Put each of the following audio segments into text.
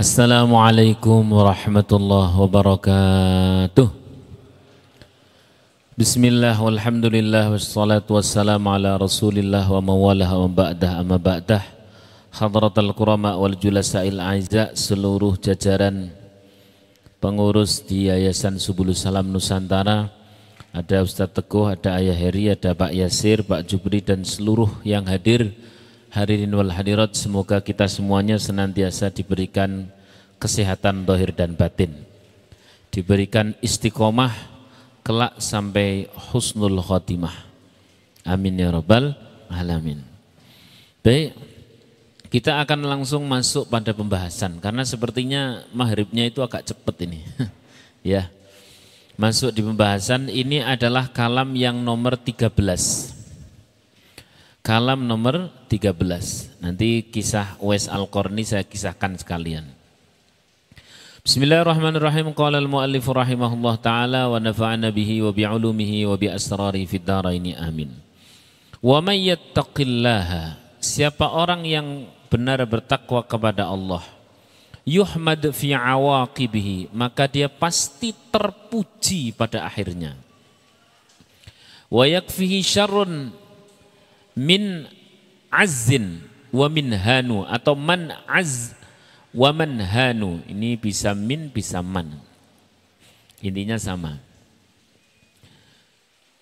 Assalamualaikum warahmatullahi wabarakatuh. Bismillah walhamdulillah wassalatu wassalamu ala rasulillah wa mawalah wa ba'dah amma ba'dah Hadratul kurama wal julasail aiza seluruh jajaran pengurus di Yayasan Subulu Salam Nusantara ada Ustaz Teguh, ada Ayah Heri, ada Pak Yasir, Pak Jubri dan seluruh yang hadir hadirin wal hadirat semoga kita semuanya senantiasa diberikan kesehatan dohir dan batin diberikan istiqomah kelak sampai husnul khotimah amin ya rabbal alamin baik kita akan langsung masuk pada pembahasan karena sepertinya maghribnya itu agak cepat ini ya masuk di pembahasan ini adalah kalam yang nomor 13 belas kalam nomor 13. Nanti kisah Wes Al-Qarni saya kisahkan sekalian. Bismillahirrahmanirrahim. Qala al-muallif rahimahullah taala wa nafa'ana bihi wa bi 'ulumihi wa bi asrarihi fid dharaini amin. Wa may yattaqillaha siapa orang yang benar bertakwa kepada Allah yuhmad fi awaqibihi maka dia pasti terpuji pada akhirnya. Wa yakfihi syarrun min azin wa min hanu atau man az wa man hanu. Ini bisa min bisa man. Intinya sama.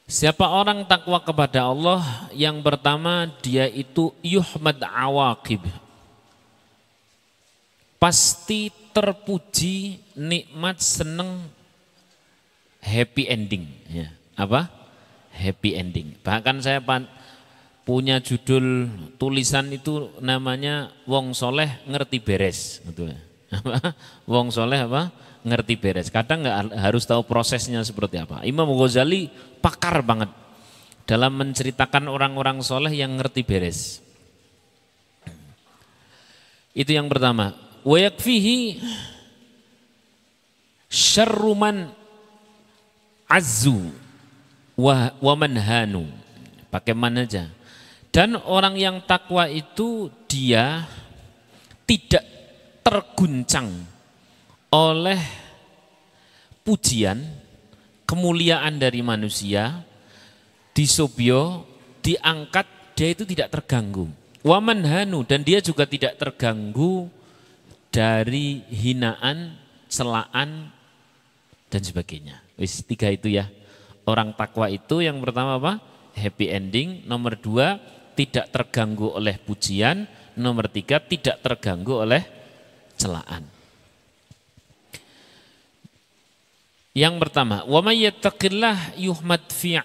Siapa orang takwa kepada Allah yang pertama dia itu yuhmad awaqib. Pasti terpuji nikmat seneng happy ending ya. Apa? Happy ending. Bahkan saya punya judul tulisan itu namanya Wong Soleh Ngerti Beres. Gitu. Ya. Wong Soleh apa? Ngerti beres. Kadang nggak harus tahu prosesnya seperti apa. Imam Ghazali pakar banget dalam menceritakan orang-orang soleh yang ngerti beres. Itu yang pertama. Wayakfihi syarruman azu wa, wa manhanu. Pakai man aja dan orang yang takwa itu dia tidak terguncang oleh pujian, kemuliaan dari manusia, di disobyo, diangkat, dia itu tidak terganggu. Waman hanu dan dia juga tidak terganggu dari hinaan, celaan, dan sebagainya. Wis tiga itu ya. Orang takwa itu yang pertama apa? Happy ending. Nomor dua, tidak terganggu oleh pujian. Nomor tiga, tidak terganggu oleh celaan. Yang pertama, yuhmad fi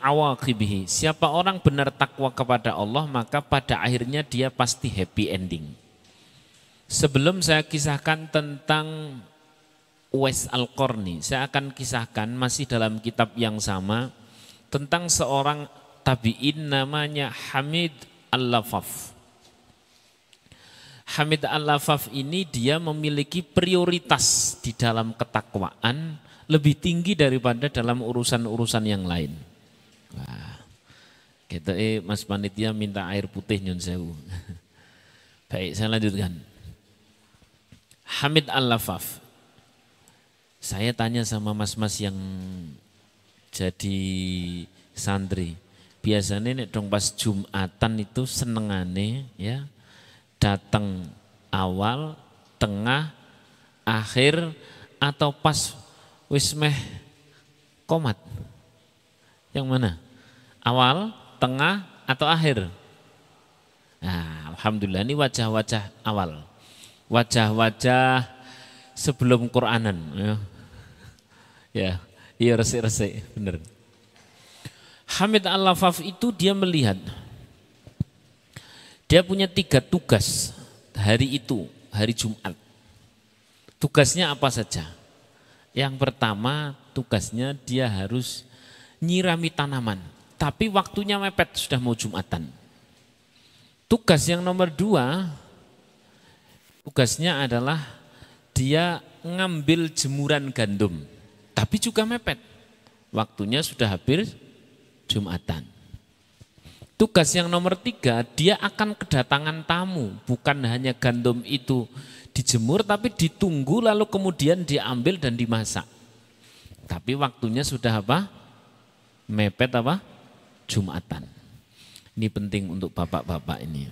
Siapa orang benar takwa kepada Allah, maka pada akhirnya dia pasti happy ending. Sebelum saya kisahkan tentang Uwais Al-Qarni, saya akan kisahkan masih dalam kitab yang sama tentang seorang tabi'in namanya Hamid Al-Lafaf. Hamid Al-Lafaf ini dia memiliki prioritas di dalam ketakwaan lebih tinggi daripada dalam urusan-urusan yang lain. Wah. Gitu, eh, Mas Panitia minta air putih nyun sewu. Baik, saya lanjutkan. Hamid Al-Lafaf. Saya tanya sama mas-mas yang jadi santri biasanya nek dong pas Jumatan itu senengane ya datang awal, tengah, akhir atau pas wismeh komat. Yang mana? Awal, tengah atau akhir? Nah, alhamdulillah ini wajah-wajah awal. Wajah-wajah sebelum Quranan. Ya, ya iya resik-resik, bener. Hamid Al-Lafaf itu dia melihat dia punya tiga tugas hari itu, hari Jumat. Tugasnya apa saja? Yang pertama tugasnya dia harus nyirami tanaman. Tapi waktunya mepet, sudah mau Jumatan. Tugas yang nomor dua, tugasnya adalah dia ngambil jemuran gandum. Tapi juga mepet. Waktunya sudah hampir Jumatan. Tugas yang nomor tiga, dia akan kedatangan tamu, bukan hanya gandum itu dijemur, tapi ditunggu lalu kemudian diambil dan dimasak. Tapi waktunya sudah apa? Mepet apa? Jumatan. Ini penting untuk bapak-bapak ini.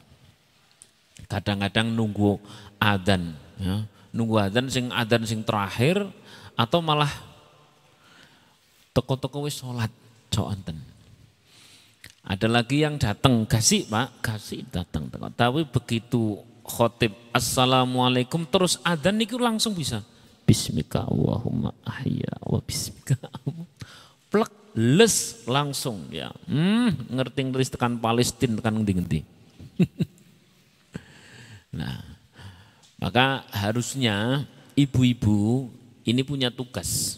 Kadang-kadang nunggu adan, ya. nunggu adan sing adan sing terakhir, atau malah toko-toko wis sholat, coonten. Ada lagi yang datang, kasih pak, kasih datang. Tapi begitu khotib, assalamualaikum, terus ada niku langsung bisa. Bismika Allahumma ahya wa bismika Plek, les langsung ya. Hmm, ngerti ngerti tekan Palestina tekan ngendi-ngendi. nah, maka harusnya ibu-ibu ini punya tugas.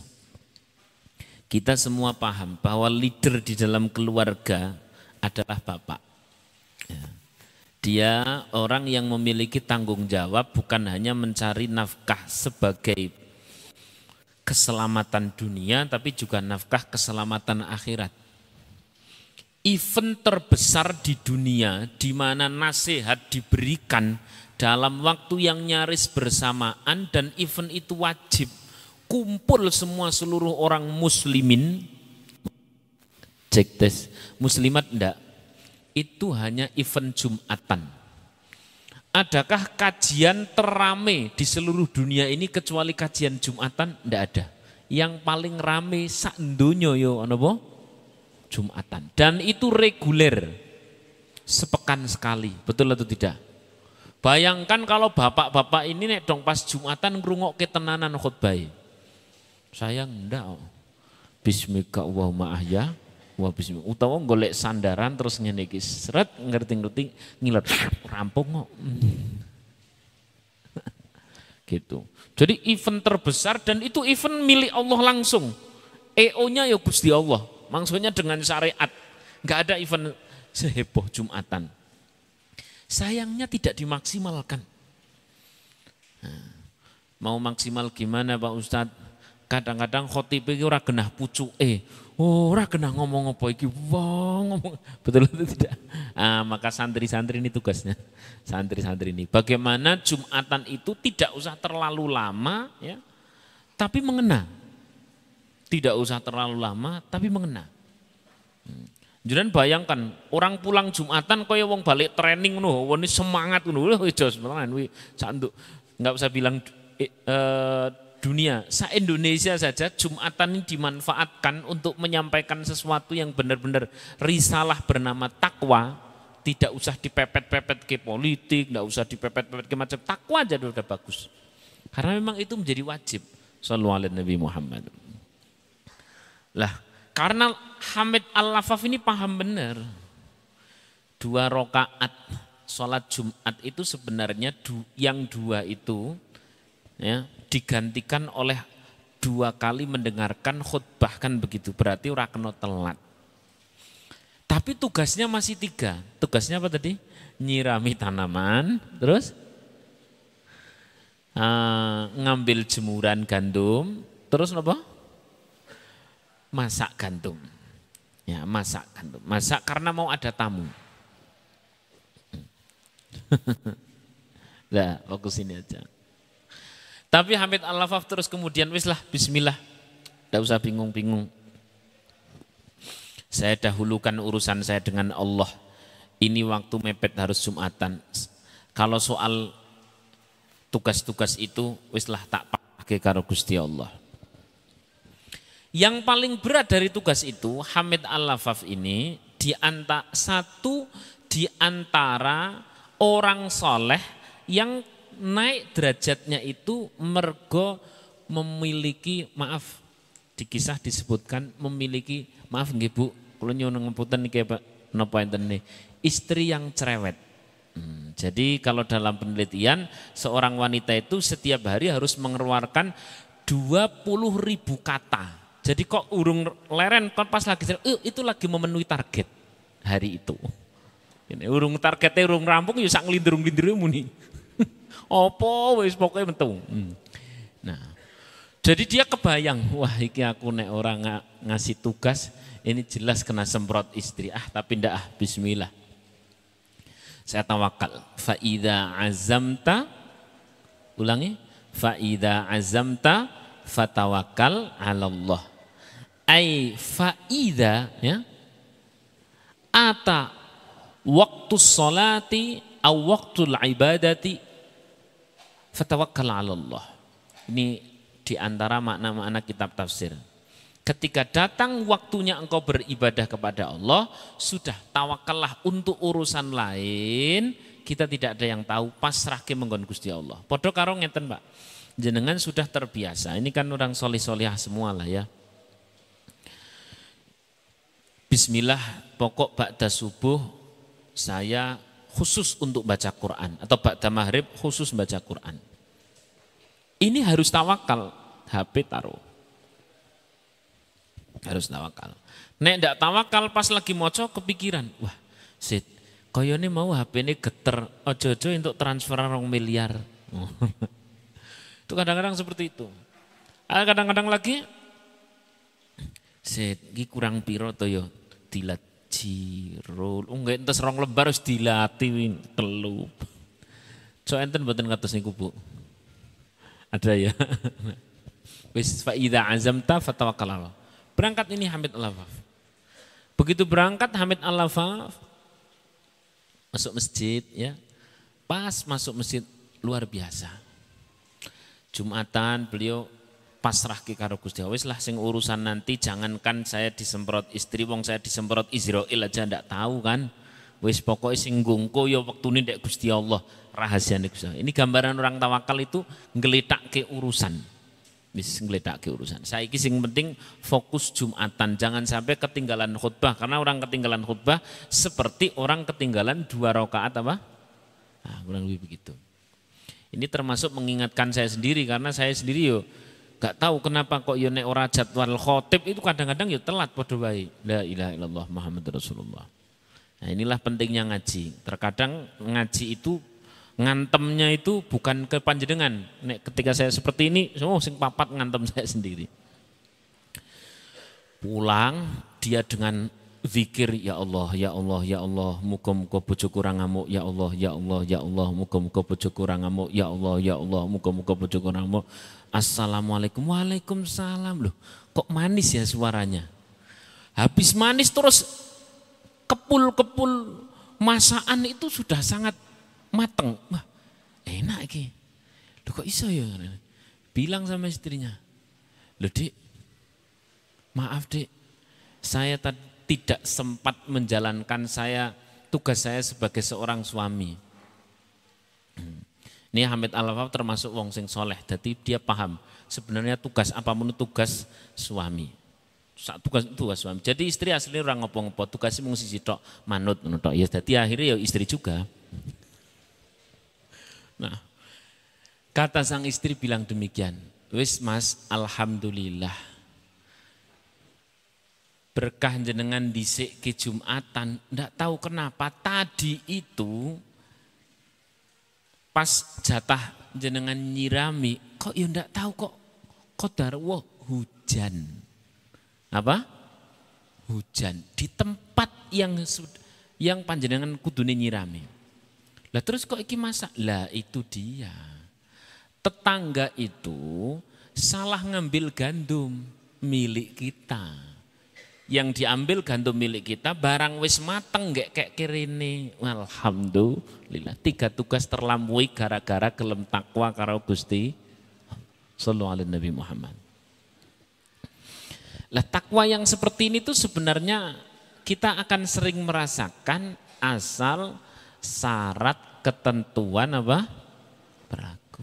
Kita semua paham bahwa leader di dalam keluarga adalah Bapak. Ya. Dia orang yang memiliki tanggung jawab bukan hanya mencari nafkah sebagai keselamatan dunia tapi juga nafkah keselamatan akhirat. Event terbesar di dunia di mana nasihat diberikan dalam waktu yang nyaris bersamaan dan event itu wajib kumpul semua seluruh orang muslimin cek tes. Muslimat ndak? Itu hanya event Jumatan. Adakah kajian terame di seluruh dunia ini kecuali kajian Jumatan? Enggak ada. Yang paling rame sak yo ana apa? Jumatan. Dan itu reguler. Sepekan sekali, betul atau tidak? Bayangkan kalau bapak-bapak ini nek dong pas Jumatan ngrungok ke tenanan khutbah. Saya enggak. Bismika Allahumma ahya Wah bismillah. Utawa golek sandaran terus ngene seret ngerti-ngerti ngiler rampung kok. gitu. Jadi event terbesar dan itu event milik Allah langsung. EO-nya ya Gusti Allah. Maksudnya dengan syariat. Enggak ada event seheboh Jumatan. Sayangnya tidak dimaksimalkan. Nah, mau maksimal gimana Pak Ustadz? Kadang-kadang khotib ora genah pucuke. Eh ora kena ngomong apa iki wong ngomong betul atau tidak ah, maka santri-santri ini tugasnya santri-santri ini bagaimana jumatan itu tidak usah terlalu lama ya tapi mengena tidak usah terlalu lama tapi mengena hmm. Jangan bayangkan orang pulang Jumatan kaya wong balik training nuh, wani semangat nuh, wih jos nggak wih santuk. Enggak usah bilang eh, eh, dunia. Sa Indonesia saja Jumatan ini dimanfaatkan untuk menyampaikan sesuatu yang benar-benar risalah bernama takwa, tidak usah dipepet-pepet ke politik, tidak usah dipepet-pepet ke macam takwa aja sudah bagus. Karena memang itu menjadi wajib. Sallallahu Nabi Muhammad. Lah, karena Hamid Al-Lafaf ini paham benar. Dua rokaat sholat Jumat itu sebenarnya yang dua itu ya, digantikan oleh dua kali mendengarkan khutbah kan begitu berarti ora kena telat tapi tugasnya masih tiga tugasnya apa tadi nyirami tanaman terus uh, ngambil jemuran gandum terus apa masak gandum ya masak gandum masak karena mau ada tamu nah fokus ini aja tapi Hamid Al-Lafaf terus kemudian lah bismillah. Tidak usah bingung-bingung. Saya dahulukan urusan saya dengan Allah. Ini waktu mepet harus Jumatan. Kalau soal tugas-tugas itu lah tak pakai karo Gusti Allah. Yang paling berat dari tugas itu Hamid Al-Lafaf ini di satu di antara orang soleh yang naik derajatnya itu mergo memiliki maaf di kisah disebutkan memiliki maaf nggih Bu, kula nyuwun nih, niki Pak napa enten nih, istri yang cerewet. Hmm, jadi kalau dalam penelitian seorang wanita itu setiap hari harus mengeluarkan 20 ribu kata. Jadi kok urung leren kan pas lagi uh, itu lagi memenuhi target hari itu. Ini urung targetnya urung rampung ya sak nglindrung muni opo wis pokoknya metu. Hmm. Nah, jadi dia kebayang, wah iki aku nek orang ngasih tugas, ini jelas kena semprot istri. Ah, tapi ndak ah, bismillah. Saya tawakal. Fa'idha azamta, ulangi. Fa'idha azamta, fatawakal ala Allah. Ay fa'idha, ya. Ata waktu solati, atau waktu ibadati Fatawakkal 'ala Allah. Ini di antara makna-makna kitab tafsir. Ketika datang waktunya engkau beribadah kepada Allah, sudah tawakallah untuk urusan lain, kita tidak ada yang tahu, pasrah ke menggon Gusti Allah. Podho karo ngeten, Pak. Jenengan sudah terbiasa, ini kan orang solih-solihah semua lah ya. Bismillah, pokok ba'da subuh, saya khusus untuk baca Quran atau ba'da maghrib khusus baca Quran. Ini harus tawakal, HP taruh. Harus tawakal. Nek ndak tawakal pas lagi moco kepikiran, wah, sit, koyone mau HP ini geter, ojo-ojo untuk transfer rong miliar. itu kadang-kadang seperti itu. Ah, kadang-kadang lagi, sit, kurang piro toyo, ya, tilat jirul. Unggah entes rong lembar harus dilatih telu. So enten buatan ngatas niku bu. Ada ya. Wis faida azamta fatwa Allah. Berangkat ini Hamid Al-Lafaf. Begitu berangkat Hamid Al-Lafaf masuk masjid ya. Pas masuk masjid luar biasa. Jumatan beliau pasrah ki karo Gusti Allah lah sing urusan nanti jangankan saya disemprot istri wong saya disemprot Israel aja ndak tahu kan wis pokoknya sing gungko ya wektune ndek Gusti Allah rahasia nih Gusti ini gambaran orang tawakal itu ngelitak ke urusan wis ngelitak ke urusan saiki sing penting fokus Jumatan jangan sampai ketinggalan khutbah karena orang ketinggalan khutbah seperti orang ketinggalan dua rakaat apa nah, kurang lebih begitu ini termasuk mengingatkan saya sendiri karena saya sendiri yo Gak tahu kenapa kok yo nek ora jadwal khotib itu kadang-kadang yo telat padha wae. La ilaha illallah Muhammad Rasulullah. Nah, inilah pentingnya ngaji. Terkadang ngaji itu ngantemnya itu bukan ke panjenengan. Nek ketika saya seperti ini, semua oh, sing papat ngantem saya sendiri. Pulang dia dengan zikir ya Allah ya Allah ya Allah muka-muka bojo kurang ngamuk ya Allah ya Allah ya Allah muka-muka bojo kurang ngamuk ya Allah ya Allah muka-muka bojo kurang ngamuk Assalamualaikum. Waalaikumsalam. Loh, kok manis ya suaranya? Habis manis terus kepul-kepul masakan itu sudah sangat mateng. Wah, enak ki. Loh kok iso ya? Bilang sama istrinya. Loh, Dik. Maaf, Dik. Saya tidak sempat menjalankan saya tugas saya sebagai seorang suami. Hmm. Ini Hamid Al-Wahab termasuk wong sing soleh, jadi dia paham sebenarnya tugas apa menurut tugas suami. Saat tugas tugas suami. Jadi istri asli orang ngopo-ngopo, tugasnya mung sisi tok manut menurut tok. Ya jadi akhirnya ya istri juga. Nah, kata sang istri bilang demikian, "Wis Mas, alhamdulillah." Berkah jenengan disik ke Jumatan, ndak tahu kenapa tadi itu pas jatah jenengan nyirami kok ya ndak tahu kok kodar wah hujan apa hujan di tempat yang yang panjenengan kudune nyirami lah terus kok iki masak lah itu dia tetangga itu salah ngambil gandum milik kita yang diambil gantung milik kita barang wis mateng kayak kayak ini alhamdulillah tiga tugas terlampaui gara-gara kelem takwa karo Gusti sallallahu alin Nabi Muhammad lah takwa yang seperti ini tuh sebenarnya kita akan sering merasakan asal syarat ketentuan apa berlaku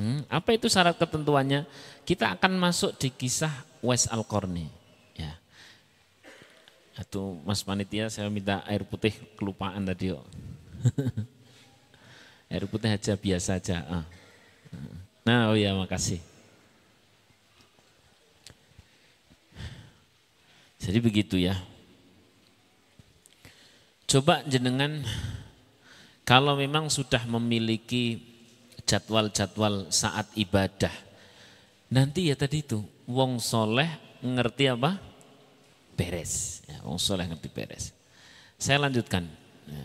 hmm, apa itu syarat ketentuannya kita akan masuk di kisah Wes Al-Qarni Aduh, Mas Panitia saya minta air putih kelupaan tadi kok. air putih aja biasa aja. Ah. Nah, oh ya makasih. Jadi begitu ya. Coba jenengan kalau memang sudah memiliki jadwal-jadwal saat ibadah. Nanti ya tadi itu, wong soleh ngerti apa? beres. Ya, wong soleh ngerti beres. Saya lanjutkan. Ya,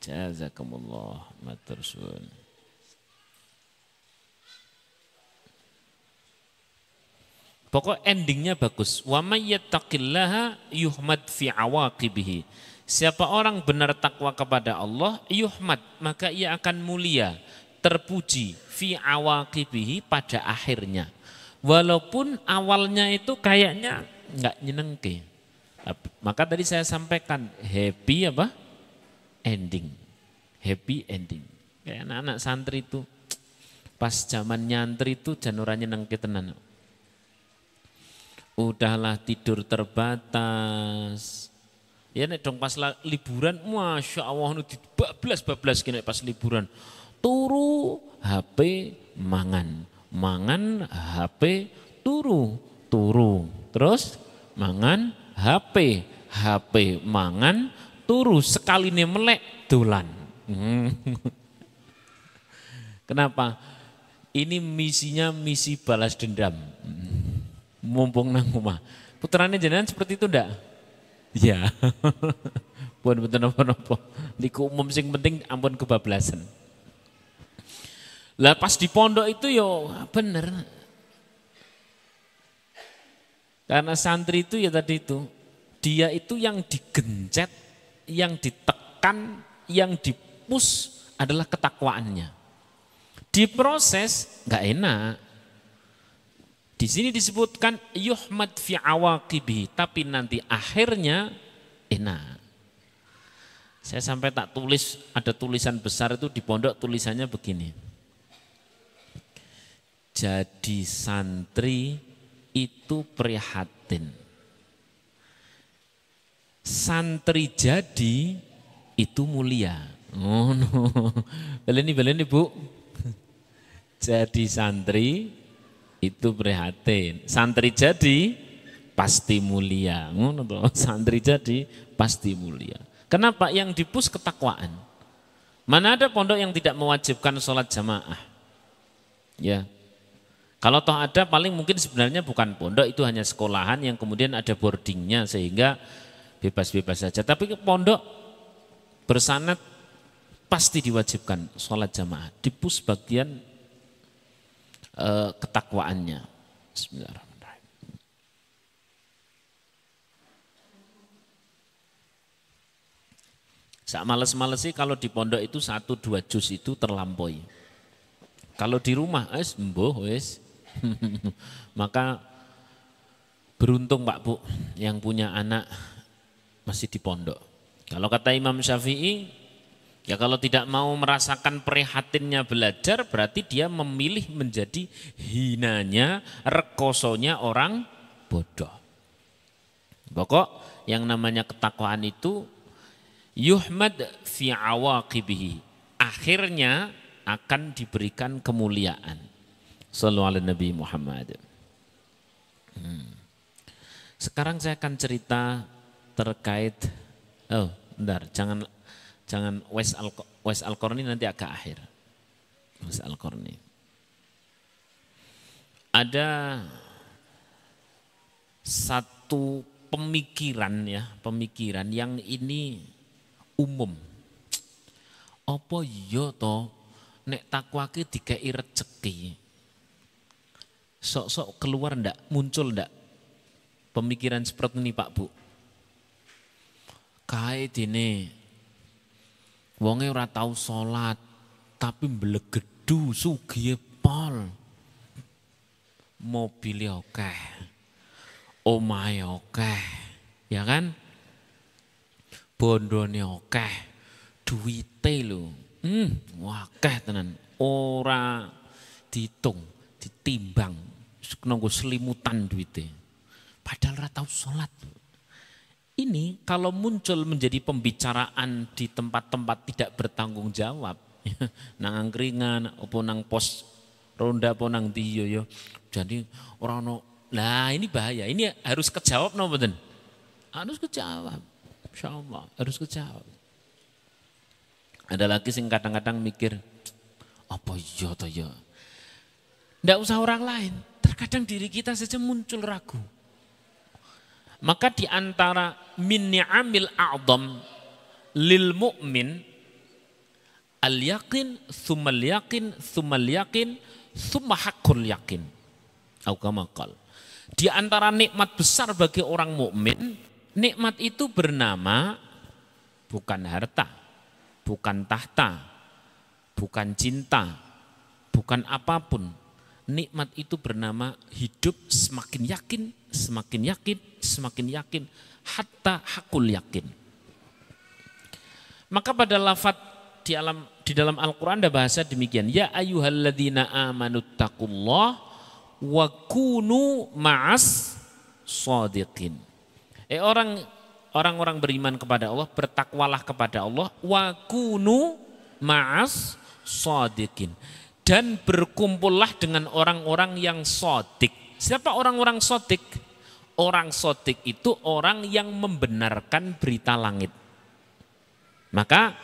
jazakumullah matur suwun. Pokok endingnya bagus. Wa may yattaqillaha yuhmad fi awaqibihi. Siapa orang benar takwa kepada Allah, yuhmad, maka ia akan mulia, terpuji fi awaqibihi pada akhirnya. Walaupun awalnya itu kayaknya nggak nyenengke. Maka tadi saya sampaikan happy apa? Ending. Happy ending. Kayak anak-anak santri itu pas zaman nyantri itu janurannya nang tenan. Udahlah tidur terbatas. Ya nek dong pas liburan, masya Allah nu bablas bablas kena pas liburan. Turu HP mangan, mangan HP turu, turu. Terus mangan HP, HP mangan, turu sekali nih melek dolan. Kenapa? Ini misinya misi balas dendam. Mumpung nang rumah. Putrane jenengan seperti itu ndak? Ya. Pun betul apa nopo Niku umum sing penting ampun kebablasan. Lah pas di pondok itu yo bener karena santri itu ya tadi itu, dia itu yang digencet, yang ditekan, yang dipus adalah ketakwaannya. Diproses nggak enak. Di sini disebutkan yuhmad fi awaqibi, tapi nanti akhirnya enak. Saya sampai tak tulis, ada tulisan besar itu di pondok tulisannya begini. Jadi santri itu prihatin. Santri jadi itu mulia. Oh no. Beleni beleni Bu. Jadi santri itu prihatin. Santri jadi pasti mulia. Oh no, Santri jadi pasti mulia. Kenapa? Yang dipus ketakwaan. Mana ada pondok yang tidak mewajibkan sholat jamaah? Ya, kalau toh ada paling mungkin sebenarnya bukan pondok itu hanya sekolahan yang kemudian ada boardingnya sehingga bebas-bebas saja. Tapi pondok bersanat pasti diwajibkan sholat jamaah. di pus bagian e, eh, ketakwaannya. Bismillahirrahmanirrahim. Saat males-males sih kalau di pondok itu satu dua jus itu terlampaui. Kalau di rumah es mboh es. Maka beruntung Pak Bu yang punya anak masih di pondok. Kalau kata Imam Syafi'i, ya kalau tidak mau merasakan prihatinnya belajar berarti dia memilih menjadi hinanya, rekosonya orang bodoh. Pokok yang namanya ketakwaan itu yuhmad fi awaqibihi. Akhirnya akan diberikan kemuliaan. Sallu ala Nabi Muhammad. Hmm. Sekarang saya akan cerita terkait oh, bentar, jangan jangan West Al Wes Al Korni nanti agak akhir. West Al Korni. Ada satu pemikiran ya, pemikiran yang ini umum. Apa iya to nek takwaki dikei rejeki sok-sok keluar ndak, muncul ndak pemikiran seperti ini Pak Bu. Kae dene wonge ora tau salat tapi mblegedu sugih e pol. Mobil oke, Omahe oke, Ya kan? Bondone oke, duite lho. Hmm, akeh tenan. Ora ditung ditimbang nunggu selimutan duitnya padahal ratau sholat ini kalau muncul menjadi pembicaraan di tempat-tempat tidak bertanggung jawab nang angkringan opo nang pos ronda opo nang diyo yo jadi orang no lah ini bahaya ini harus kejawab no beten harus kejawab insyaallah harus kejawab ada lagi sing kadang-kadang mikir apa iya to ya tidak usah orang lain. Terkadang diri kita saja muncul ragu. Maka di antara min ni'amil a'zam lil mu'min al yakin summal yakin summal yakin thumma haqqul yakin. aukamakal. Di antara nikmat besar bagi orang mukmin, nikmat itu bernama bukan harta, bukan tahta, bukan cinta, bukan apapun, nikmat itu bernama hidup semakin yakin, semakin yakin, semakin yakin, hatta hakul yakin. Maka pada lafat di alam di dalam Al-Quran ada bahasa demikian. Ya ayuhalladzina amanuttaqullah wa kunu ma'as sadiqin. Eh orang orang-orang beriman kepada Allah, bertakwalah kepada Allah wa kunu ma'as sadiqin dan berkumpullah dengan orang-orang yang sotik. Siapa orang-orang sotik? Orang sotik itu orang yang membenarkan berita langit. Maka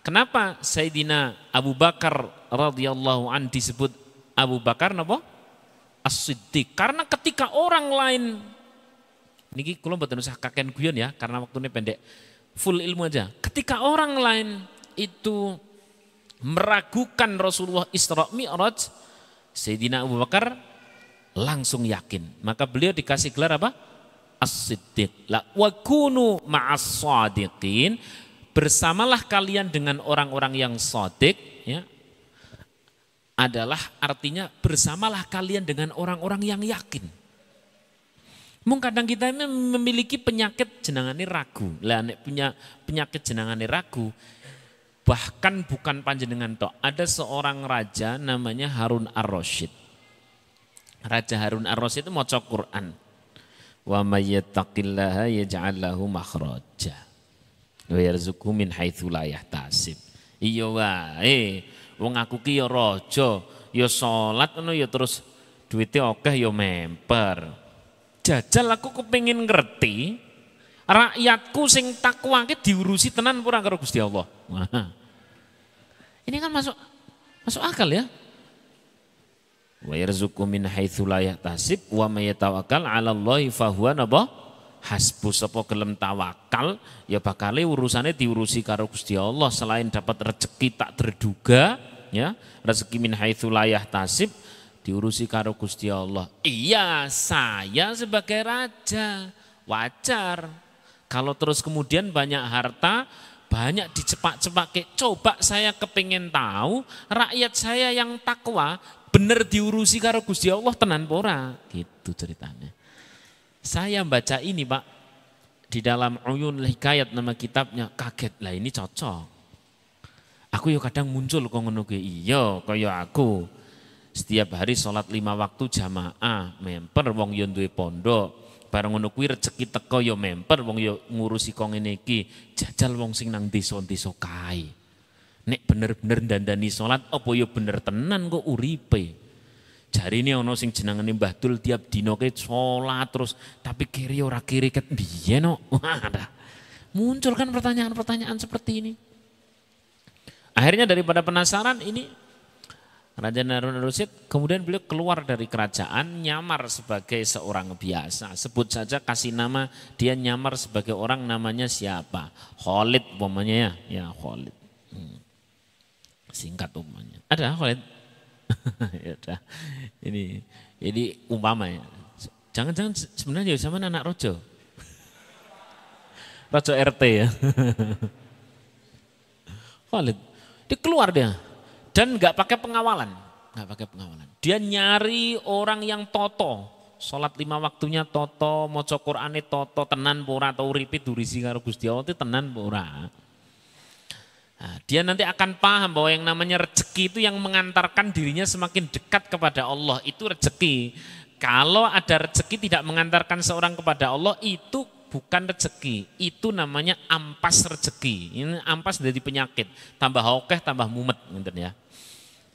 kenapa Sayyidina Abu Bakar radhiyallahu an disebut Abu Bakar napa? As-Siddiq. Karena ketika orang lain niki kula mboten usah kaken guyon ya karena waktunya pendek. Full ilmu aja. Ketika orang lain itu meragukan Rasulullah Isra Mi'raj, Sayyidina Abu Bakar langsung yakin. Maka beliau dikasih gelar apa? As-Siddiq. La wa kunu maas Bersamalah kalian dengan orang-orang yang sadiq, ya. Adalah artinya bersamalah kalian dengan orang-orang yang yakin. Mungkin kadang kita memiliki penyakit jenangani ragu. Lah punya penyakit jenangani ragu, bahkan bukan panjenengan toh Ada seorang raja namanya Harun Ar-Rasyid. Raja Harun Ar-Rasyid itu mau Quran. Wa may yattaqillaha yaj'al lahu makhraja wa yarzuqhu min haitsu la yahtasib. Iya wae, wong aku ki ya raja, ya salat ngono ya terus duitnya oke ya memper. Jajal aku kepengin ngerti rakyatku sing takwa ke diurusi tenan pura karo Gusti Allah. Wah. Ini kan masuk masuk akal ya. Wa yarzuqu min haitsu la yahtasib wa may tawakkal 'ala Allah fa huwa naba hasbu sapa gelem tawakal ya bakale urusannya diurusi karo Gusti Allah selain dapat rezeki tak terduga ya rezeki min haitsu la yahtasib diurusi karo Gusti Allah. Iya, saya sebagai raja wajar kalau terus kemudian banyak harta, banyak dicepak cepak Coba saya kepingin tahu rakyat saya yang takwa bener diurusi karo Gusti Allah tenan pora. Gitu ceritanya. Saya baca ini Pak di dalam Uyun Hikayat nama kitabnya kaget lah ini cocok. Aku yo ya kadang muncul kok ngono Iya, kaya aku. Setiap hari sholat lima waktu jamaah, member wong yo pondok bareng ngono kuwi rezeki teko ya memper wong ya ngurusi kong ngene iki jajal wong sing nang desa-desa kae nek bener-bener dandani salat apa ya bener tenan kok uripe jari ini ono sing jenengane Mbah Dul tiap dino ke salat terus tapi kiri ora kiri ket biyen no ada munculkan pertanyaan-pertanyaan seperti ini akhirnya daripada penasaran ini Raja Harun kemudian beliau keluar dari kerajaan nyamar sebagai seorang biasa. Sebut saja kasih nama dia nyamar sebagai orang namanya siapa? Khalid umpamanya ya, ya Khalid. Hmm. Singkat umpamanya. Ada Khalid? ya udah. Ini jadi umpama ya. Jangan-jangan sebenarnya ya sama anak rojo. rojo RT ya. Khalid. Dia keluar dia dan nggak pakai pengawalan, nggak pakai pengawalan. Dia nyari orang yang toto, sholat lima waktunya toto, mau cokor ane toto, tenan pura atau ripit durisi karo Gusti Allah itu tenan pura. Nah, dia nanti akan paham bahwa yang namanya rezeki itu yang mengantarkan dirinya semakin dekat kepada Allah itu rezeki. Kalau ada rezeki tidak mengantarkan seorang kepada Allah itu bukan rezeki, itu namanya ampas rezeki. Ini ampas dari penyakit, tambah hokeh, tambah mumet, gitu ya.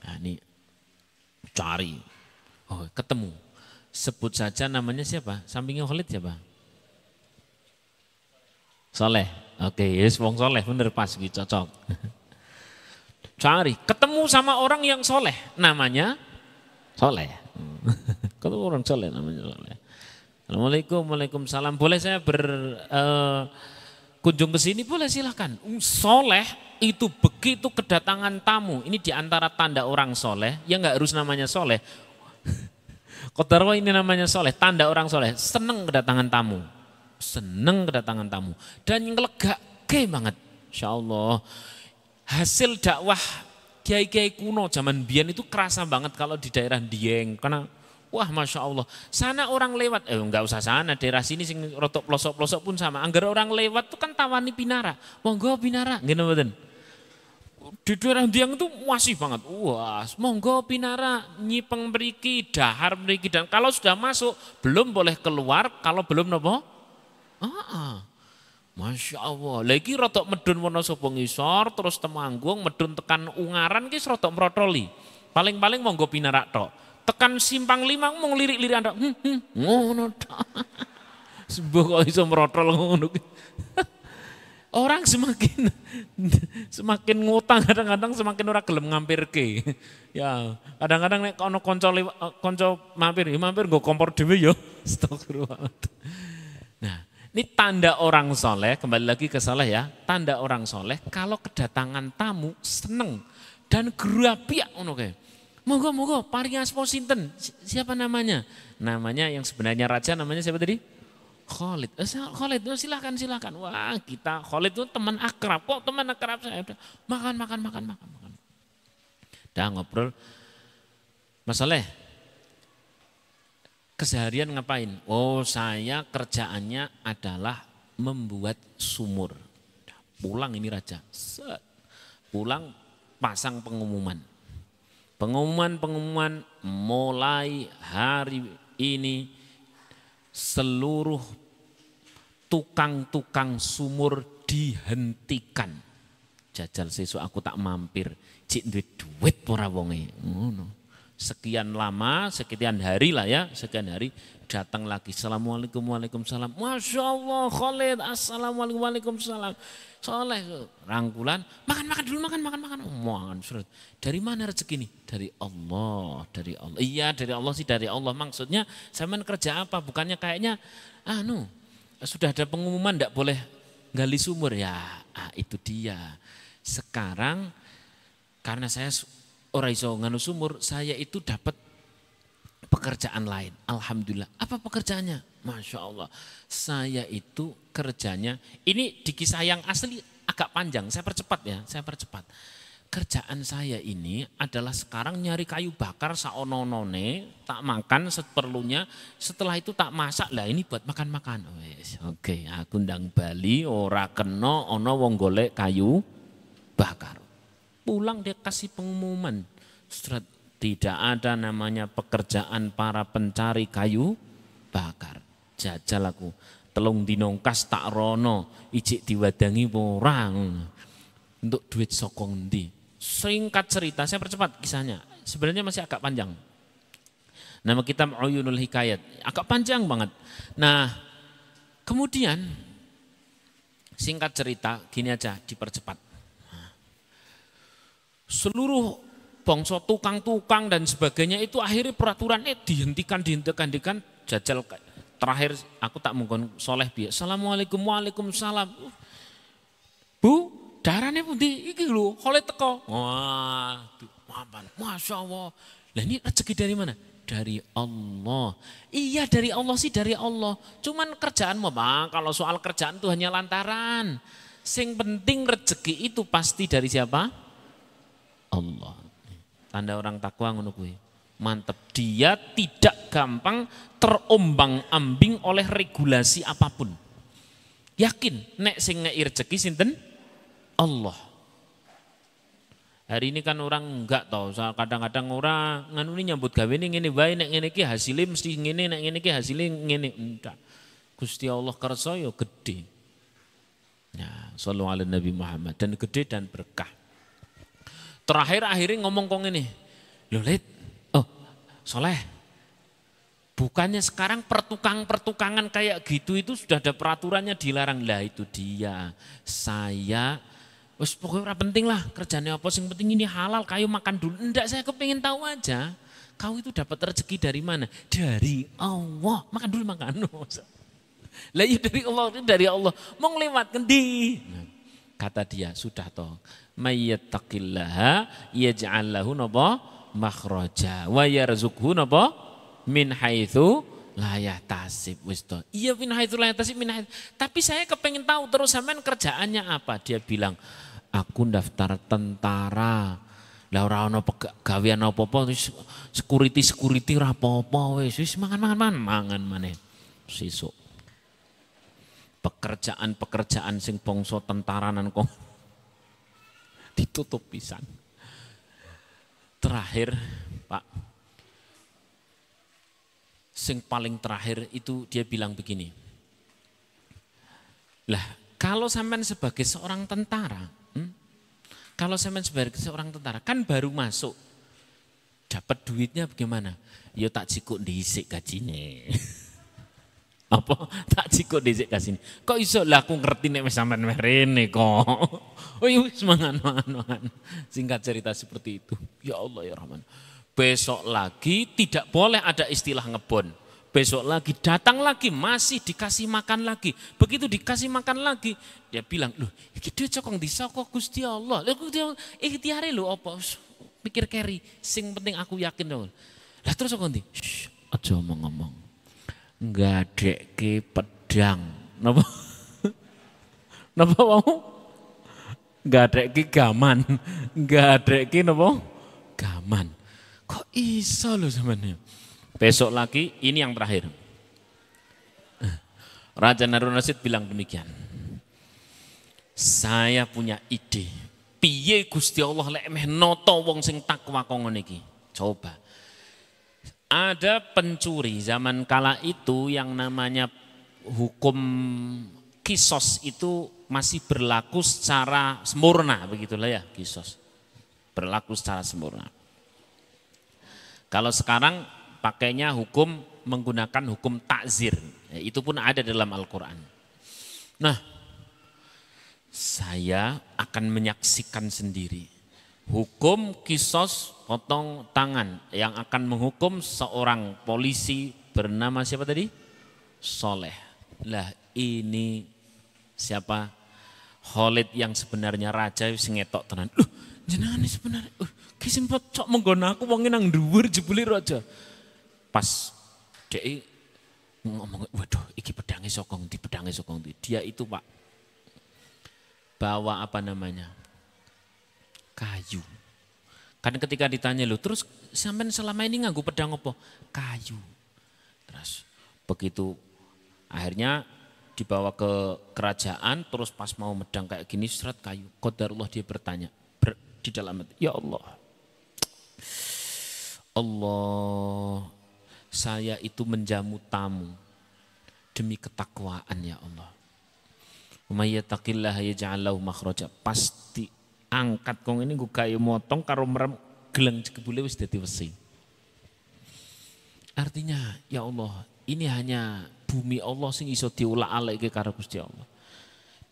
Nah, ini cari. Oh, ketemu. Sebut saja namanya siapa? Sampingnya Khalid siapa? Soleh. Oke, yes, wong soleh bener pas gitu cocok. Cari, ketemu sama orang yang soleh, namanya soleh. Kalau orang soleh namanya soleh. Assalamualaikum, waalaikumsalam. Boleh saya ber uh, kunjung ke sini boleh silahkan. Um, soleh itu begitu kedatangan tamu. Ini diantara tanda orang soleh. Ya nggak harus namanya soleh. Kotorwa ini namanya soleh. Tanda orang soleh. Seneng kedatangan tamu. Seneng kedatangan tamu. Dan yang lega ke banget. Insya Allah. Hasil dakwah kiai-kiai kuno zaman bian itu kerasa banget kalau di daerah Dieng. Karena Wah Masya Allah, sana orang lewat, eh enggak usah sana, daerah sini sing rotok pelosok-pelosok pun sama. Anggar orang lewat tuh kan tawani binara, monggo binara, gini badan. Di daerah Diang itu masih banget, wah monggo binara, nyipeng beriki, dahar beriki, dan kalau sudah masuk, belum boleh keluar, kalau belum nopo, ah, ah. Masya Allah, lagi rotok medun wonosobo ngisor, terus temanggung, medun tekan ungaran, kis rotok merotoli. Paling-paling monggo binara tok tekan simpang lima mau lirik-lirik anda hmm, hmm, ngono sebuah kok iso merotol ngono orang semakin semakin ngutang kadang-kadang semakin orang gelem ngampir ke ya kadang-kadang nek ono konco konco mampir ya mampir gue kompor dewi yo ya. astagfirullah nah ini tanda orang soleh kembali lagi ke soleh ya tanda orang soleh kalau kedatangan tamu seneng dan gerabiak ono kayak Monggo, monggo, aspo Sinten. Siapa namanya? Namanya yang sebenarnya raja namanya siapa tadi? Khalid. Eh, Khalid, oh, silakan, silahkan. Wah, kita Khalid itu teman akrab. Kok teman akrab saya? Makan, makan, makan, makan. makan. Dah ngobrol. Mas keseharian ngapain? Oh, saya kerjaannya adalah membuat sumur. Pulang ini raja. Pulang pasang pengumuman Pengumuman-pengumuman mulai hari ini seluruh tukang-tukang sumur dihentikan. Jajal sesuk aku tak mampir, cik duit duit pora wonge. Ngono. Oh, sekian lama, sekian hari lah ya, sekian hari datang lagi. Assalamualaikum, waalaikumsalam. Masya Allah, Khalid, assalamualaikum, waalaikumsalam. Soleh, rangkulan, makan, makan dulu, makan, makan, makan. Makan, surat. Dari mana rezeki ini? Dari Allah, dari Allah. Iya, dari Allah sih, dari Allah. Maksudnya, saya kerja apa? Bukannya kayaknya, ah anu, no, sudah ada pengumuman, tidak boleh gali sumur. Ya, ah, itu dia. Sekarang, karena saya ora iso nganu sumur, saya itu dapat pekerjaan lain. Alhamdulillah. Apa pekerjaannya? Masya Allah. Saya itu kerjanya, ini di kisah yang asli agak panjang, saya percepat ya, saya percepat. Kerjaan saya ini adalah sekarang nyari kayu bakar saononone, tak makan seperlunya, setelah itu tak masak, lah ini buat makan-makan. Oh, oke, okay. aku ndang Bali, ora kena, ono wong golek kayu bakar pulang dia kasih pengumuman. Ustaz, tidak ada namanya pekerjaan para pencari kayu bakar. Jajal aku. Telung dinongkas tak rono, ijik diwadangi orang. Untuk duit sokong di. Singkat cerita, saya percepat kisahnya. Sebenarnya masih agak panjang. Nama kitab Uyunul Hikayat. Agak panjang banget. Nah, kemudian singkat cerita, gini aja dipercepat seluruh bangsa tukang-tukang dan sebagainya itu akhirnya peraturan eh dihentikan dihentikan dihentikan jajal terakhir aku tak mungkin soleh biar assalamualaikum waalaikumsalam bu darahnya pun di iki lho oleh teko wah mapan masya allah nah ini rezeki dari mana dari Allah. Iya dari Allah sih dari Allah. Cuman kerjaan memang kalau soal kerjaan itu hanya lantaran. Sing penting rezeki itu pasti dari siapa? Allah. Tanda orang takwa ngono kuwi. Mantep. Dia tidak gampang terombang-ambing oleh regulasi apapun. Yakin nek sing ngeir rezeki sinten? Allah. Hari ini kan orang enggak tahu, kadang-kadang orang nganu ini nyambut gawe ini ngene baik, nek ngene iki hasilnya mesti ngene, nek ngene iki hasilnya ngene. Enggak. Gusti Allah kersa ya gede. Ya, nah, sallallahu alaihi Nabi Muhammad dan gede dan berkah. Terakhir akhirnya ngomong kong ini, Lulit, oh Soleh, bukannya sekarang pertukang-pertukangan kayak gitu itu sudah ada peraturannya dilarang. Lah itu dia, saya, wes pokoknya ora penting lah kerjanya apa, yang penting ini halal, kayu makan dulu. Enggak, saya kepingin tahu aja, kau itu dapat rezeki dari mana? Dari Allah, makan dulu makan. Lah iya, dari Allah, dari Allah, mau lewat kendi. Nah, Kata dia, sudah toh. Mayyattaqillaha yaj'al lahu napa makhraja wa yarzuqhu napa min haitsu la yahtasib wis toh. Iya min haitsu la yahtasib min haitsu. Tapi saya kepengen tahu terus sampean kerjaannya apa? Dia bilang, aku daftar tentara. Lah ora ana pegawean apa-apa security security ora apa-apa wis wis mangan mangan mangan mangan maneh. Sesuk pekerjaan-pekerjaan sing bangsa tentaranan kok ditutup pisan. Terakhir, Pak. Sing paling terakhir itu dia bilang begini. Lah, kalau sampean sebagai seorang tentara, hmm? kalau sampean sebagai seorang tentara kan baru masuk. Dapat duitnya bagaimana? Ya tak cikuk diisik gajinya. Apa tak cikok dhisik kasini. Kok iso lah aku ngerti nek wis sampean merene kok. Oh wis mangan mangan. Singkat cerita seperti itu. Ya Allah ya Rahman. Besok lagi tidak boleh ada istilah ngebon. Besok lagi datang lagi masih dikasih makan lagi. Begitu dikasih makan lagi dia bilang, "Loh, itu cokong di kok Gusti Allah." loh Gusti Allah ikhtiare lho apa? Pikir keri, sing penting aku yakin lho. Lah terus kok ndi? Aja omong-omong nggadekke pedang. Napa? Napa wau? Nggadekke gaman. Nggadekke napa? Gaman. Kok iso lho zamannya, Besok lagi ini yang terakhir. Raja Narun Rasid bilang demikian. Saya punya ide. Piye Gusti Allah lek meh noto wong sing takwa kok ngene Coba ada pencuri zaman kala itu yang namanya hukum kisos itu masih berlaku secara sempurna begitulah ya kisos. Berlaku secara sempurna. Kalau sekarang pakainya hukum menggunakan hukum takzir. Ya, itu pun ada dalam Al-Qur'an. Nah, saya akan menyaksikan sendiri hukum kisos potong tangan yang akan menghukum seorang polisi bernama siapa tadi? Soleh. Lah ini siapa? Khalid yang sebenarnya raja singetok tenan. Loh, jenengan ini sebenarnya uh, kesempatan cok menggona aku wong nang dhuwur jebule raja. Pas dek ngomong, waduh iki pedangnya sokong di pedangnya sokong di. Dia itu Pak bawa apa namanya? kayu Kan ketika ditanya lu, terus sampai selama ini nganggu pedang apa? Kayu. Terus begitu akhirnya dibawa ke kerajaan, terus pas mau medang kayak gini serat kayu. Qadarullah dia bertanya ber, di dalam hati, ya Allah. Allah, saya itu menjamu tamu demi ketakwaan ya Allah. Umayyataqillaha yaj'al lahu makhraja. Pasti angkat kong ini gue kayu motong karo merem geleng cekebule wis dadi wesi. Artinya ya Allah ini hanya bumi Allah sing iso diulah alaike karo Gusti Allah.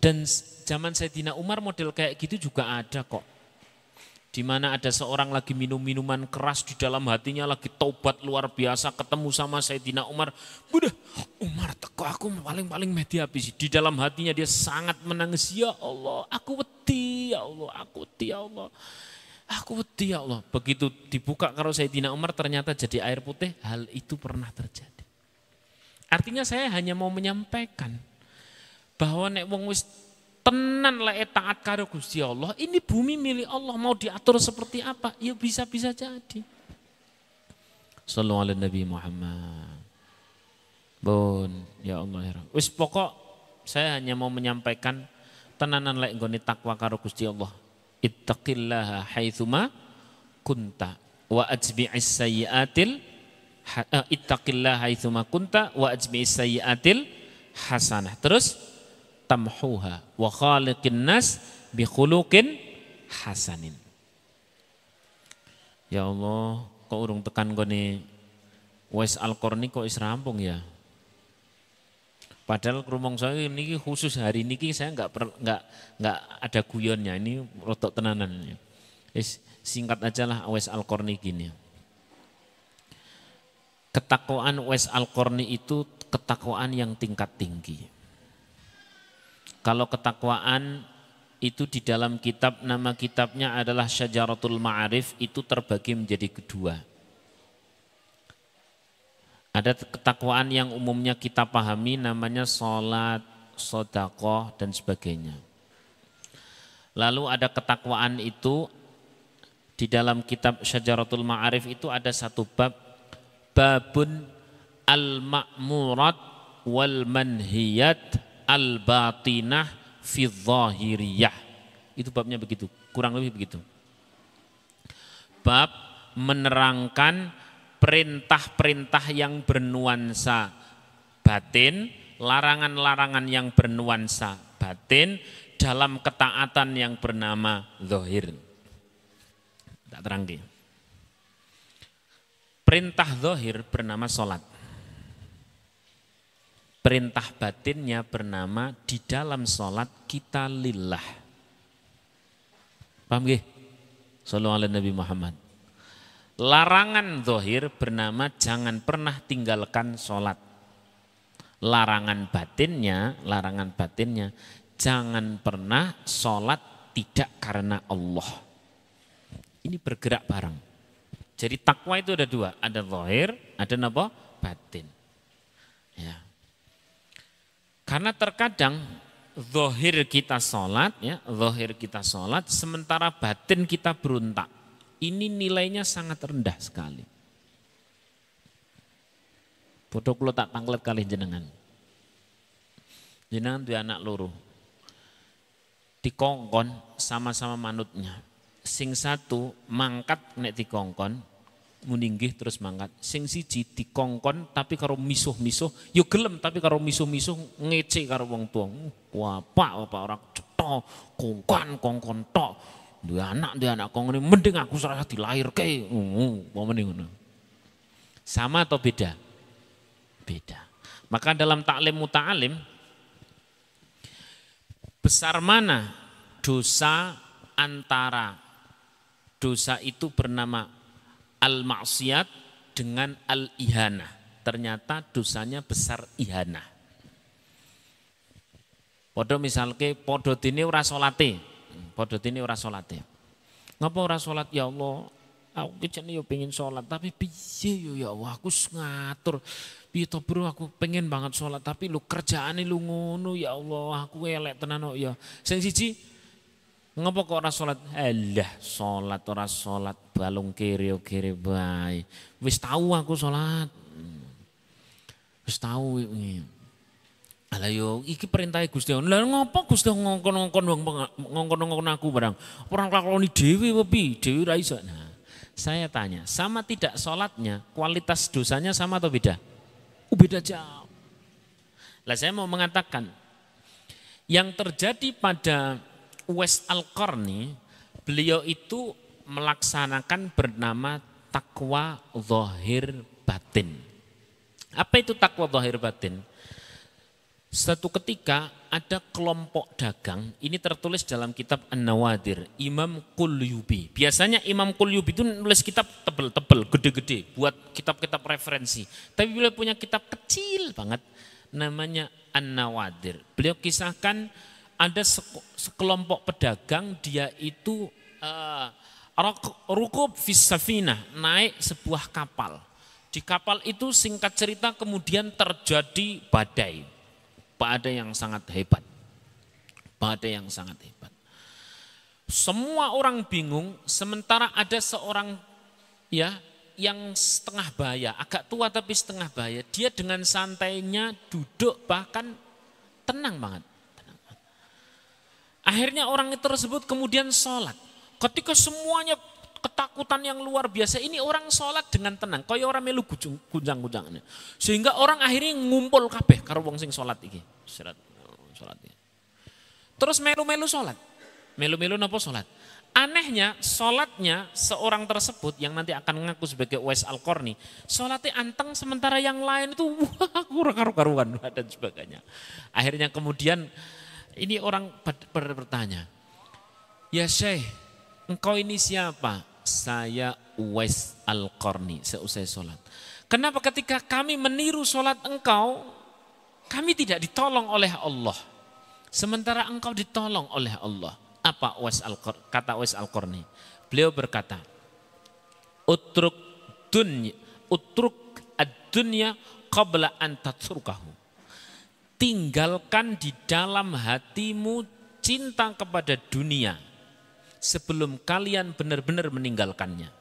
Dan zaman Sayyidina Umar model kayak gitu juga ada kok di mana ada seorang lagi minum minuman keras di dalam hatinya lagi taubat luar biasa ketemu sama Sayyidina Umar budah Umar teko aku paling-paling mati habis di dalam hatinya dia sangat menangis ya Allah aku wedi ya Allah aku wedi ya Allah aku wedi ya Allah begitu dibuka kalau Sayyidina Umar ternyata jadi air putih hal itu pernah terjadi artinya saya hanya mau menyampaikan bahwa nek wong wis tenan lah eh, taat karo Gusti Allah, ini bumi milik Allah mau diatur seperti apa? Ya bisa-bisa jadi. Sallallahu ala Nabi Muhammad. Bon, ya Allah ya Wis pokok saya hanya mau menyampaikan tenanan lek nggone takwa karo Gusti Allah. Ittaqillaha haitsuma kunta wa ajbi'is sayyiatil eh, ittaqillaha haitsuma kunta wa ajbi'is sayyiatil hasanah. Terus tamhuha wa khaliqin nas bi khuluqin hasanin. Ya Allah, kok urung tekan gone wes Al-Qur'ani kok is rampung ya? Padahal kerumong saya ini khusus hari ini saya nggak nggak nggak ada guyonnya ini rotok tenanan. Is, ya. singkat aja lah wes Al-Qur'ani gini. Ketakwaan wes Al-Qur'ani itu ketakwaan yang tingkat tinggi. Kalau ketakwaan itu di dalam kitab nama kitabnya adalah Syajaratul Ma'arif itu terbagi menjadi kedua. Ada ketakwaan yang umumnya kita pahami namanya sholat, sodakoh, dan sebagainya. Lalu ada ketakwaan itu di dalam kitab Syajaratul Ma'arif itu ada satu bab babun al-ma'murat wal manhiyat al-batinah fi zahiriyah. Itu babnya begitu, kurang lebih begitu. Bab menerangkan perintah-perintah yang bernuansa batin, larangan-larangan yang bernuansa batin dalam ketaatan yang bernama zohir. Tak terangki. Perintah zohir bernama sholat. Perintah batinnya bernama di dalam sholat kita lillah. Paham gak? Sallallahu Nabi Muhammad. Larangan zohir bernama jangan pernah tinggalkan sholat. Larangan batinnya, larangan batinnya, jangan pernah sholat tidak karena Allah. Ini bergerak bareng. Jadi takwa itu ada dua, ada zohir, ada apa? Batin. Ya. Karena terkadang zohir kita sholat, ya, zohir kita sholat, sementara batin kita beruntak. Ini nilainya sangat rendah sekali. Bodoh kulo tak tanglet kali jenengan. Jenengan tuh anak loro. Dikongkon sama-sama manutnya. Sing satu mangkat nek dikongkon, meninggih terus mangkat. Sing siji dikongkon tapi karo misuh-misuh, yo gelem tapi karo misuh-misuh ngece karo wong tuwa. Uh, Pak, apa ora cetho kongkon kongkon tok. Duwe anak, duwe anak kongkon mending aku serasa dilahirke. Heeh, uh, apa ngono. Sama atau beda? Beda. Maka dalam taklim muta'alim besar mana dosa antara dosa itu bernama al maksiat dengan al ihana Ternyata dosanya besar ihana. Podo misalnya, podo dini ora solati, hmm, Podo dini ora solati. Ngapa ora solat? ya Allah? Aku kecene yo pengen solat tapi piye yo ya Allah aku ngatur. Piye to bro aku pengen banget sholat tapi lu kerjaan lu ngono ya Allah aku elek tenan ya. Sing siji Ngapa kok ora salat? Alah, eh, salat ora salat balung kiri kiri bae. Wis tahu aku salat. Wis tahu Ala yo iki perintahe Gusti Allah. Lah ngapa Gusti ngongkon-ngongkon wong ngongkon-ngongkon aku barang. Ora nglakoni dhewe wepi, dhewe ora iso. Nah, saya tanya, sama tidak salatnya, kualitas dosanya sama atau beda? Oh, beda jauh. Lah saya mau mengatakan yang terjadi pada Uwais Al-Qarni, beliau itu melaksanakan bernama takwa zahir batin. Apa itu takwa zahir batin? Satu ketika ada kelompok dagang, ini tertulis dalam kitab An-Nawadir, Imam Kulyubi. Biasanya Imam Kulyubi itu nulis kitab tebel-tebel, gede-gede, buat kitab-kitab referensi. Tapi beliau punya kitab kecil banget, namanya An-Nawadir. Beliau kisahkan ada sekelompok pedagang dia itu uh, rukub fisafina naik sebuah kapal. Di kapal itu singkat cerita kemudian terjadi badai. Badai yang sangat hebat. Badai yang sangat hebat. Semua orang bingung sementara ada seorang ya yang setengah bahaya, agak tua tapi setengah bahaya. Dia dengan santainya duduk bahkan tenang banget. Akhirnya orang itu tersebut kemudian sholat. Ketika semuanya ketakutan yang luar biasa ini orang sholat dengan tenang. Kaya orang melu kujang kujang Sehingga orang akhirnya ngumpul kabeh karo wong sing sholat iki. Sholat, Terus melu-melu sholat. Melu-melu nopo sholat? Anehnya sholatnya seorang tersebut yang nanti akan mengaku sebagai Uwais Al-Qarni. Sholatnya anteng sementara yang lain itu wah kurang karu-karuan dan sebagainya. Akhirnya kemudian ini orang bertanya, Ya Syekh, engkau ini siapa? Saya Uwais Al-Qarni, seusai sholat. Kenapa ketika kami meniru sholat engkau, kami tidak ditolong oleh Allah. Sementara engkau ditolong oleh Allah. Apa Uwais Al kata Uwais Al-Qarni? Beliau berkata, Utruk dunya, utruk ad-dunya qabla an tinggalkan di dalam hatimu cinta kepada dunia sebelum kalian benar-benar meninggalkannya.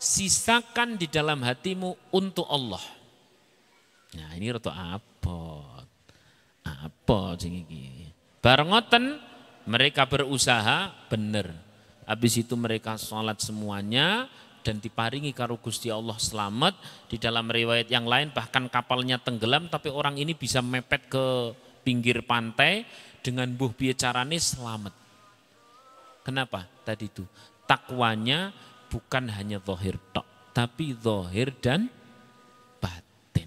Sisakan di dalam hatimu untuk Allah. Nah ini roto abot. Abot gini. mereka berusaha benar. Habis itu mereka sholat semuanya, dan diparingi karo Gusti Allah selamat. Di dalam riwayat yang lain bahkan kapalnya tenggelam tapi orang ini bisa mepet ke pinggir pantai dengan buh piye carane selamat. Kenapa? Tadi itu takwanya bukan hanya zahir tok, tapi zahir dan batin.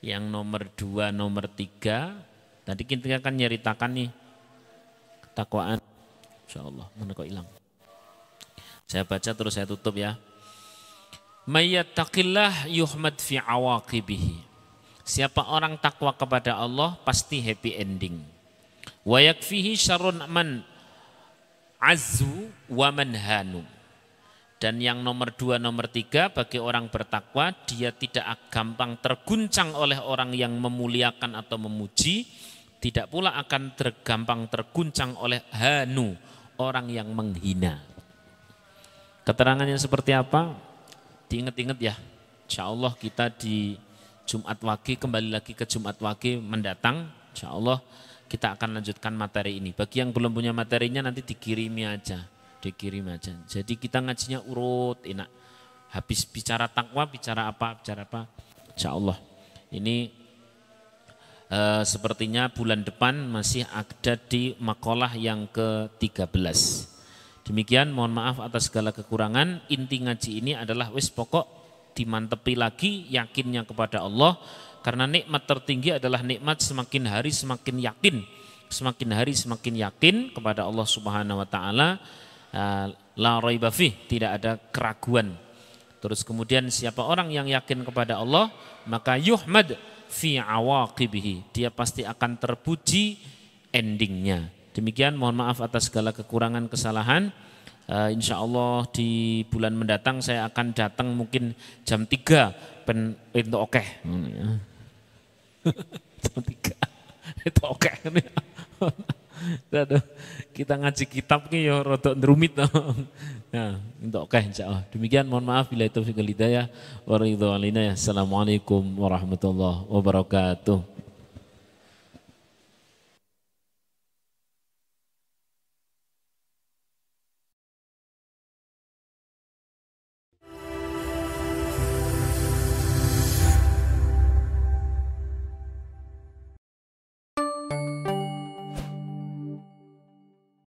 Yang nomor dua, nomor tiga, tadi kita akan nyeritakan nih ketakwaan. Insya Allah, mana kok hilang. Saya baca terus saya tutup ya. Mayyattaqillah yuhmad fi awaqibihi. Siapa orang takwa kepada Allah pasti happy ending. Wa yakfihi syarrun man azu wa man hanu. Dan yang nomor dua, nomor tiga bagi orang bertakwa, dia tidak gampang terguncang oleh orang yang memuliakan atau memuji, tidak pula akan tergampang terguncang oleh hanu, orang yang menghina. Keterangannya seperti apa? Diingat-ingat ya. Insya Allah kita di Jumat Wage kembali lagi ke Jumat Wage mendatang. Insya Allah kita akan lanjutkan materi ini. Bagi yang belum punya materinya nanti dikirimi aja, dikirim aja. Jadi kita ngajinya urut enak. Habis bicara takwa, bicara apa, bicara apa. Insya Allah. Ini e, sepertinya bulan depan masih ada di makalah yang ke-13. Demikian mohon maaf atas segala kekurangan. Inti ngaji ini adalah wis pokok dimantepi lagi yakinnya kepada Allah karena nikmat tertinggi adalah nikmat semakin hari semakin yakin. Semakin hari semakin yakin kepada Allah Subhanahu wa taala ya, la raiba tidak ada keraguan. Terus kemudian siapa orang yang yakin kepada Allah maka yuhmad fi awaqibihi. Dia pasti akan terpuji endingnya Demikian mohon maaf atas segala kekurangan kesalahan. Uh, eh, insya Allah di bulan mendatang saya akan datang mungkin jam 3 pen itu oke. Okay. jam 3 itu oke. Okay. kita ngaji kitab nih ya rada rumit Nah, itu oke okay, insya Allah. Demikian mohon maaf bila itu fikir lidah ya Assalamualaikum warahmatullahi wabarakatuh.